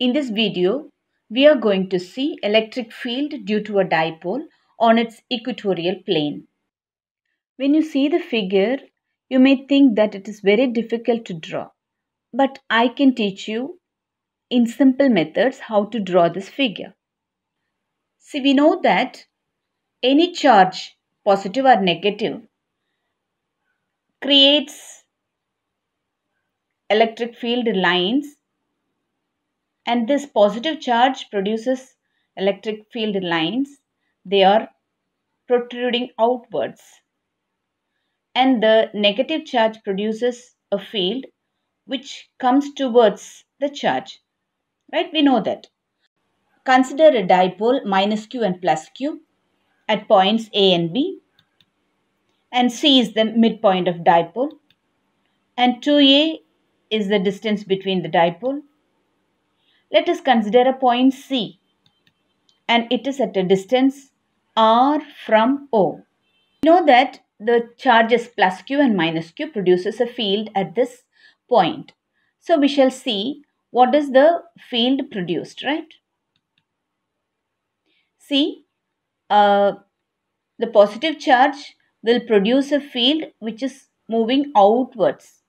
In this video, we are going to see electric field due to a dipole on its equatorial plane. When you see the figure, you may think that it is very difficult to draw. But I can teach you in simple methods how to draw this figure. See, we know that any charge, positive or negative, creates electric field lines and this positive charge produces electric field lines. They are protruding outwards. And the negative charge produces a field which comes towards the charge. Right, we know that. Consider a dipole minus q and plus q at points A and B and C is the midpoint of dipole and 2A is the distance between the dipole let us consider a point C and it is at a distance R from O. We know that the charges plus Q and minus Q produces a field at this point. So we shall see what is the field produced, right? See, uh, the positive charge will produce a field which is moving outwards.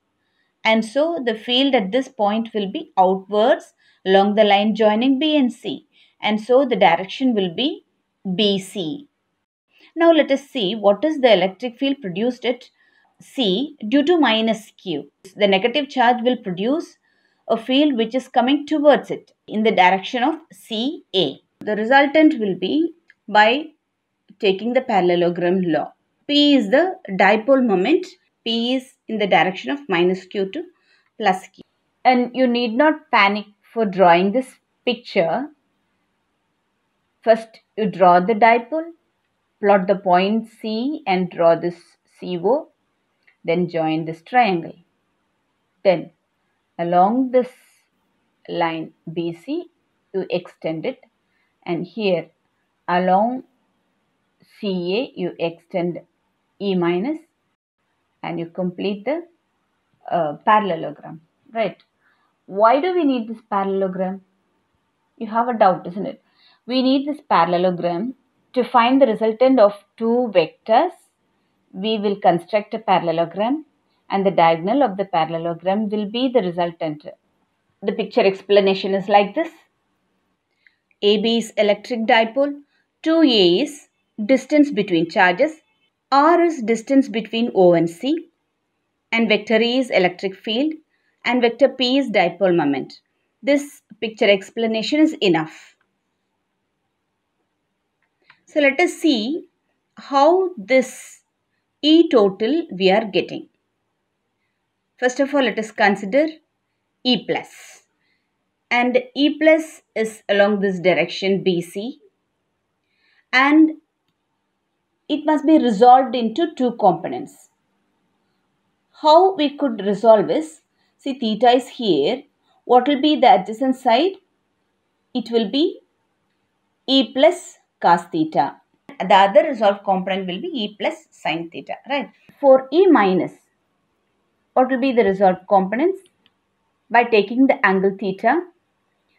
And so the field at this point will be outwards along the line joining B and C and so the direction will be BC. Now let us see what is the electric field produced at C due to minus Q. The negative charge will produce a field which is coming towards it in the direction of CA. The resultant will be by taking the parallelogram law. P is the dipole moment. P is in the direction of minus Q to plus Q. And you need not panic for drawing this picture, first you draw the dipole, plot the point C and draw this CO, then join this triangle. Then along this line BC, you extend it and here along CA you extend E minus and you complete the uh, parallelogram, right? Why do we need this parallelogram? You have a doubt, isn't it? We need this parallelogram to find the resultant of two vectors. We will construct a parallelogram and the diagonal of the parallelogram will be the resultant. The picture explanation is like this. AB is electric dipole, 2A is distance between charges, R is distance between O and C, and vector E is electric field, and vector P is dipole moment. This picture explanation is enough. So let us see how this E total we are getting. First of all, let us consider E plus. And E plus is along this direction BC. And it must be resolved into two components. How we could resolve is See theta is here. What will be the adjacent side? It will be E plus cos theta. The other resolved component will be E plus sine theta, right? For E minus, what will be the resolved components? By taking the angle theta,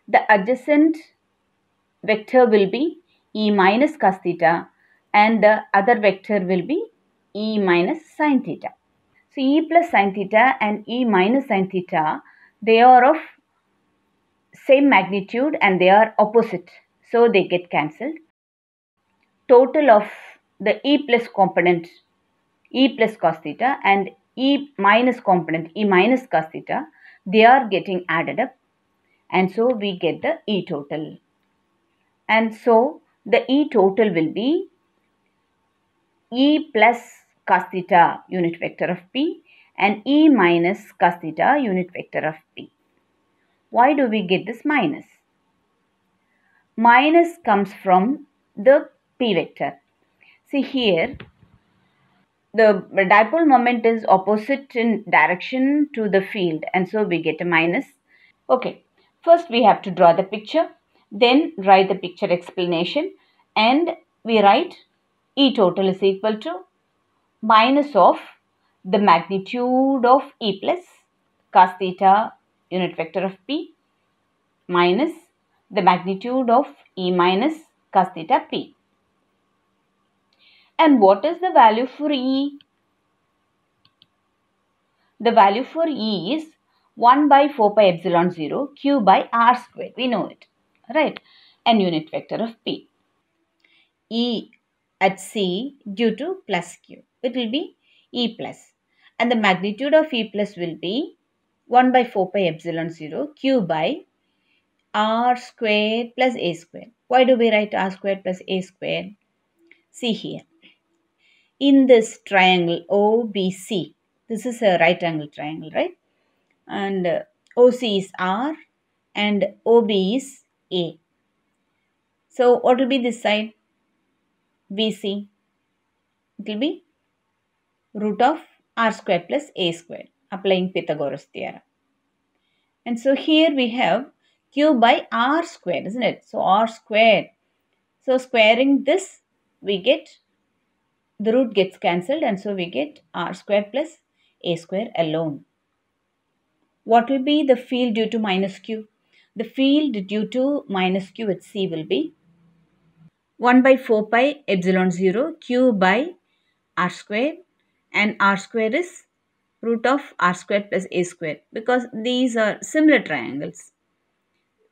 the adjacent vector will be E minus cos theta and the other vector will be E minus sine theta. So E plus sine theta and E minus sine theta, they are of same magnitude and they are opposite. So they get cancelled. Total of the E plus component, E plus cos theta and E minus component, E minus cos theta, they are getting added up. And so we get the E total. And so the E total will be E plus cos theta unit vector of p and E minus cos theta unit vector of p. Why do we get this minus? Minus comes from the p vector. See here, the dipole moment is opposite in direction to the field and so we get a minus. Okay, first we have to draw the picture, then write the picture explanation and we write E total is equal to minus of the magnitude of E plus cos theta unit vector of P minus the magnitude of E minus cos theta P. And what is the value for E? The value for E is 1 by 4 pi epsilon 0 q by r square. We know it, right? And unit vector of P. E at C due to plus Q it will be E plus. And the magnitude of E plus will be 1 by 4 pi epsilon 0 Q by R square plus A square. Why do we write R square plus A square? See here. In this triangle OBC, this is a right angle triangle, right? And uh, OC is R and OB is A. So, what will be this side? BC. It will be root of r square plus a square applying Pythagoras theorem. And so here we have q by r square, isn't it? So r square. So squaring this, we get, the root gets cancelled and so we get r square plus a square alone. What will be the field due to minus q? The field due to minus q at c will be 1 by 4 pi epsilon 0 q by r square and r square is root of r square plus a square because these are similar triangles.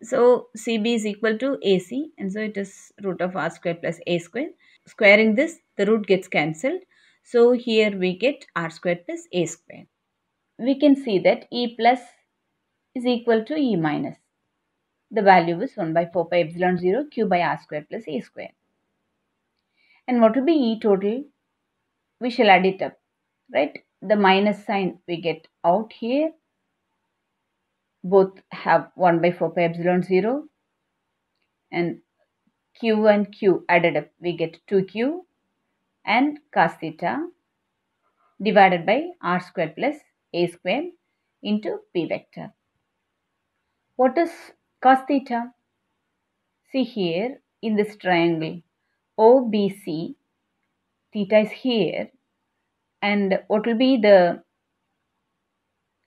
So CB is equal to AC and so it is root of r square plus a square. Squaring this, the root gets cancelled. So here we get r square plus a square. We can see that e plus is equal to e minus. The value is 1 by 4 pi epsilon 0 q by r square plus a square. And what will be e total? We shall add it up right the minus sign we get out here both have 1 by 4 pi epsilon 0 and q and q added up we get 2q and cos theta divided by r square plus a square into p vector. What is cos theta? See here in this triangle OBC theta is here and what will be the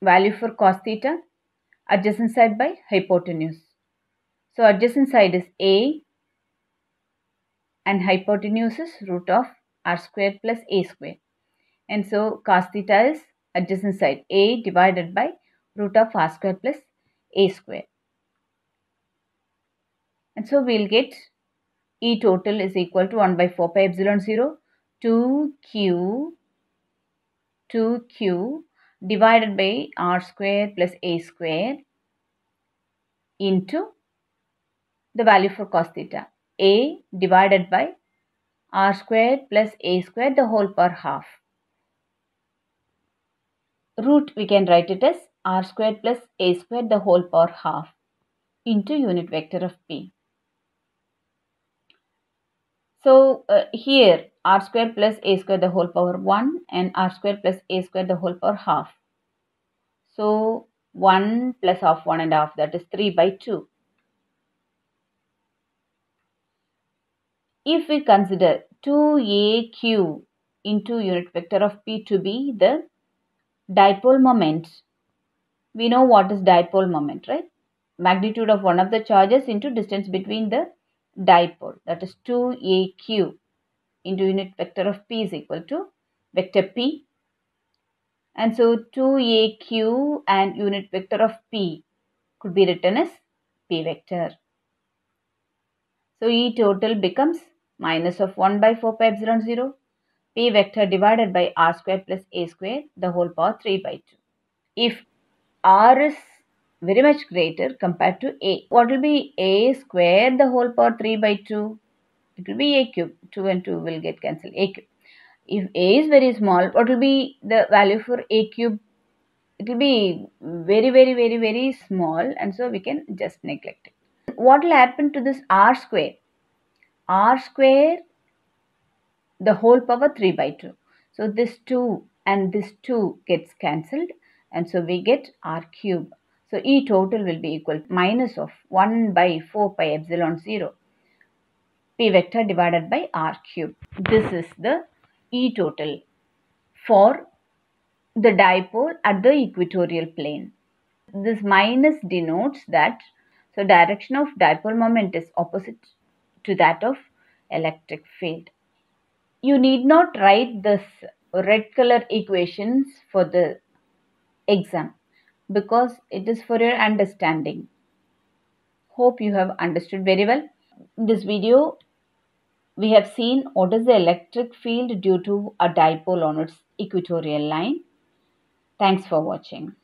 value for cos theta? Adjacent side by hypotenuse. So adjacent side is A and hypotenuse is root of r squared plus a square. And so cos theta is adjacent side A divided by root of r square plus a square. And so we'll get E total is equal to 1 by 4 pi epsilon 0 2 q 2q divided by r square plus a square into the value for cos theta a divided by r square plus a square the whole power half root we can write it as r square plus a square the whole power half into unit vector of p so uh, here r square plus a square the whole power 1 and r square plus a square the whole power half. So 1 plus half 1 and half that is 3 by 2. If we consider 2aq into unit vector of p to be the dipole moment, we know what is dipole moment, right? Magnitude of one of the charges into distance between the dipole that is 2aq into unit vector of p is equal to vector p. And so 2aq and unit vector of p could be written as p vector. So E total becomes minus of 1 by 4 pi epsilon 0 p vector divided by r square plus a square the whole power 3 by 2. If r is very much greater compared to a, what will be a square the whole power 3 by 2? It will be a cube. 2 and 2 will get cancelled. a cube. If a is very small, what will be the value for a cube? It will be very, very, very, very small and so we can just neglect it. What will happen to this r square? r square the whole power 3 by 2. So this 2 and this 2 gets cancelled and so we get r cube. So E total will be equal to minus of 1 by 4 pi epsilon 0. P vector divided by R cube. This is the E total for the dipole at the equatorial plane. This minus denotes that so direction of dipole moment is opposite to that of electric field. You need not write this red color equations for the exam because it is for your understanding. Hope you have understood very well. This video we have seen what is the electric field due to a dipole on its equatorial line. Thanks for watching.